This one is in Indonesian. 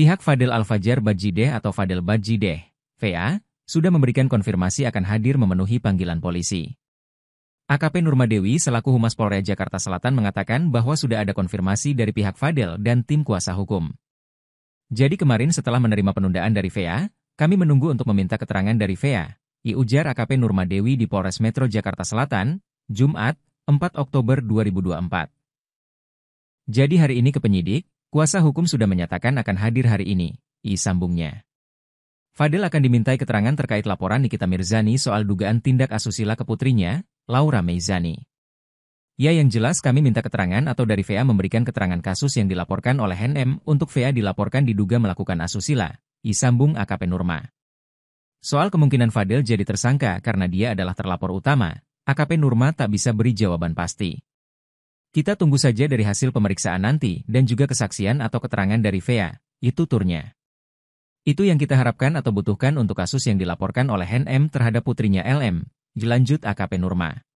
Pihak Fadel Al-Fajar Bajideh atau Fadel Bajideh, VA, sudah memberikan konfirmasi akan hadir memenuhi panggilan polisi. AKP Nurma Dewi selaku Humas Polres Jakarta Selatan mengatakan bahwa sudah ada konfirmasi dari pihak Fadel dan tim kuasa hukum. Jadi kemarin setelah menerima penundaan dari VA, kami menunggu untuk meminta keterangan dari VA. I ujar AKP Dewi di Polres Metro Jakarta Selatan, Jumat, 4 Oktober 2024. Jadi hari ini ke penyidik, Kuasa hukum sudah menyatakan akan hadir hari ini, i sambungnya. Fadel akan dimintai keterangan terkait laporan Nikita Mirzani soal dugaan tindak asusila ke putrinya, Laura Meizani. Ya yang jelas kami minta keterangan atau dari VA memberikan keterangan kasus yang dilaporkan oleh NM untuk VA dilaporkan diduga melakukan asusila, i sambung AKP Nurma. Soal kemungkinan Fadil jadi tersangka karena dia adalah terlapor utama, AKP Nurma tak bisa beri jawaban pasti. Kita tunggu saja dari hasil pemeriksaan nanti dan juga kesaksian atau keterangan dari Vea, itu turnya. Itu yang kita harapkan atau butuhkan untuk kasus yang dilaporkan oleh NM terhadap putrinya LM, Jelanjut AKP Nurma.